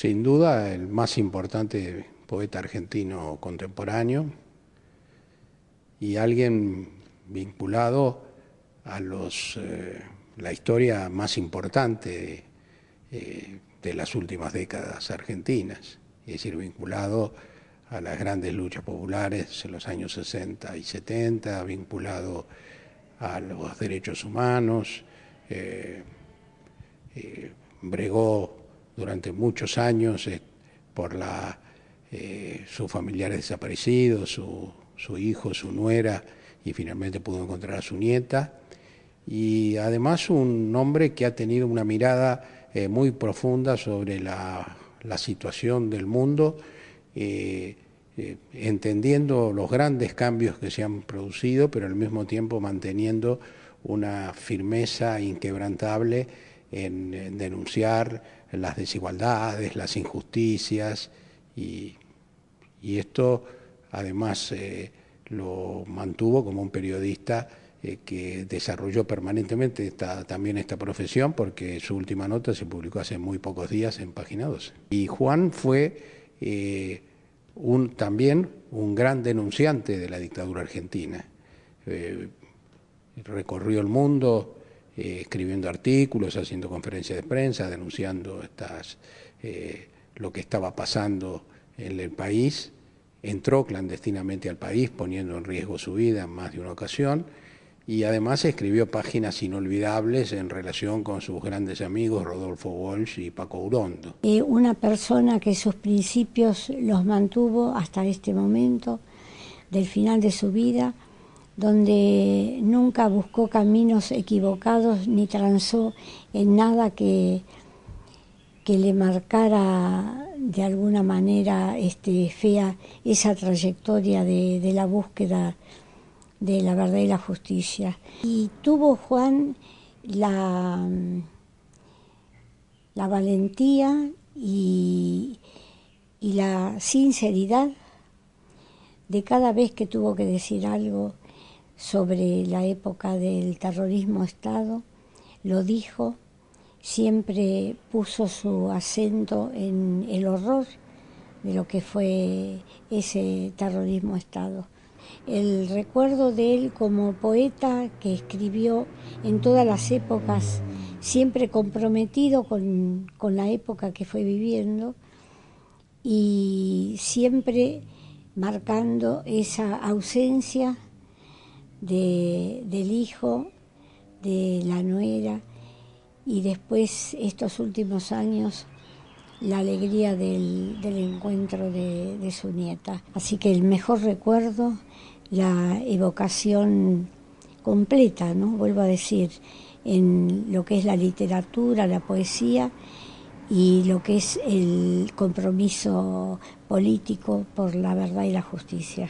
sin duda el más importante poeta argentino contemporáneo y alguien vinculado a los, eh, la historia más importante eh, de las últimas décadas argentinas, es decir, vinculado a las grandes luchas populares en los años 60 y 70, vinculado a los derechos humanos. Eh, bregó durante muchos años eh, por eh, sus familiares desaparecidos, su, hijo, su nuera, y finalmente pudo encontrar a su nieta. Y además un hombre que ha tenido una mirada eh, muy profunda sobre la, situación del mundo, entendiendo los grandes cambios que se han producido, pero al mismo tiempo manteniendo una firmeza inquebrantable en denunciar las desigualdades, las injusticias y, esto además eh, lo mantuvo como un periodista eh, que desarrolló permanentemente también esta profesión porque su última nota se publicó hace muy pocos días en Página 12. Y Juan fue eh, un, también un gran denunciante de la dictadura argentina. recorrió el mundo, eh, escribiendo artículos, haciendo conferencias de prensa, denunciando eh, lo que estaba pasando en el país. Entró clandestinamente al país poniendo en riesgo su vida en más de una ocasión y además escribió páginas inolvidables en relación con sus grandes amigos Rodolfo Walsh y Paco Urondo. Eh, una persona que sus principios los mantuvo hasta este momento, del final de su vida, donde nunca buscó caminos equivocados ni transó en nada que, que le marcara de alguna manera este, fea esa trayectoria de, de la búsqueda de la verdad y la justicia. Y tuvo Juan la, la valentía y, y la sinceridad de cada vez que tuvo que decir algo sobre la época del terrorismo Estado, lo dijo, siempre puso su acento en el horror de lo que fue ese terrorismo Estado. El recuerdo de él como poeta que escribió en todas las épocas, siempre comprometido con, la época que fue viviendo y siempre marcando esa ausencia del hijo, de la nuera y después estos últimos años la alegría del, encuentro de, de, su nieta. Así que el mejor recuerdo, la evocación completa, ¿no? vuelvo a decir, en lo que es la literatura, la poesía y lo que es el compromiso político por la verdad y la justicia.